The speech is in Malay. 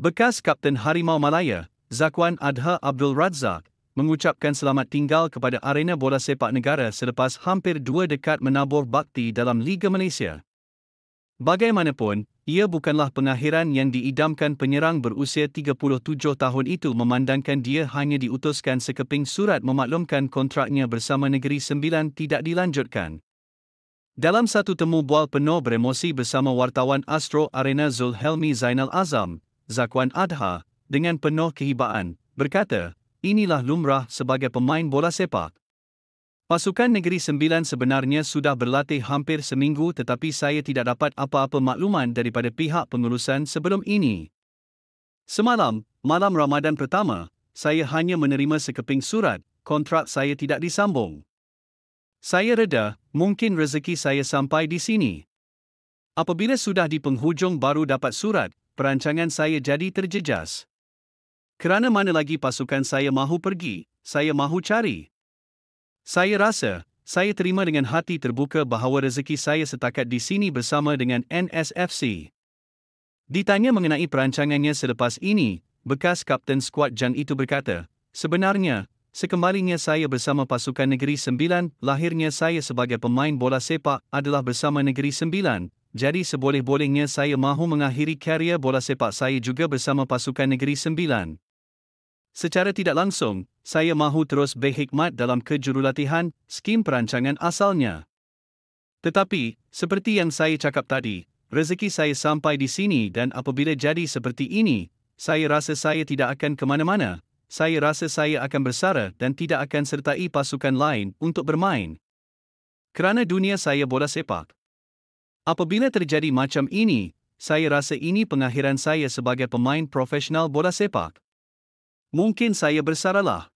Bekas Kapten Harimau Malaya, Zakwan Adha Abdul Razak, mengucapkan selamat tinggal kepada arena bola sepak negara selepas hampir dua dekad menabur bakti dalam Liga Malaysia. Bagaimanapun, ia bukanlah pengakhiran yang diidamkan penyerang berusia 37 tahun itu memandangkan dia hanya diutuskan sekeping surat memaklumkan kontraknya bersama Negeri Sembilan tidak dilanjutkan. Dalam satu temu bual penuh beremosi bersama wartawan Astro Arena Zulhelmi Zainal Azam, Zakwan Adha, dengan penuh kehibaan, berkata, inilah lumrah sebagai pemain bola sepak. Pasukan Negeri Sembilan sebenarnya sudah berlatih hampir seminggu tetapi saya tidak dapat apa-apa makluman daripada pihak pengurusan sebelum ini. Semalam, malam Ramadan pertama, saya hanya menerima sekeping surat, kontrak saya tidak disambung. Saya reda, mungkin rezeki saya sampai di sini. Apabila sudah di penghujung baru dapat surat, perancangan saya jadi terjejas. Kerana mana lagi pasukan saya mahu pergi, saya mahu cari. Saya rasa, saya terima dengan hati terbuka bahawa rezeki saya setakat di sini bersama dengan NSFC. Ditanya mengenai perancangannya selepas ini, bekas Kapten Squad Jang itu berkata, sebenarnya, sekembalinya saya bersama pasukan Negeri Sembilan, lahirnya saya sebagai pemain bola sepak adalah bersama Negeri Sembilan, jadi seboleh-bolehnya saya mahu mengakhiri karier bola sepak saya juga bersama pasukan Negeri Sembilan. Secara tidak langsung, saya mahu terus berhikmat dalam kejurulatihan, skim perancangan asalnya. Tetapi, seperti yang saya cakap tadi, rezeki saya sampai di sini dan apabila jadi seperti ini, saya rasa saya tidak akan ke mana-mana. Saya rasa saya akan bersara dan tidak akan sertai pasukan lain untuk bermain. Kerana dunia saya bola sepak. Apabila terjadi macam ini, saya rasa ini pengakhiran saya sebagai pemain profesional bola sepak. Mungkin saya bersaralah.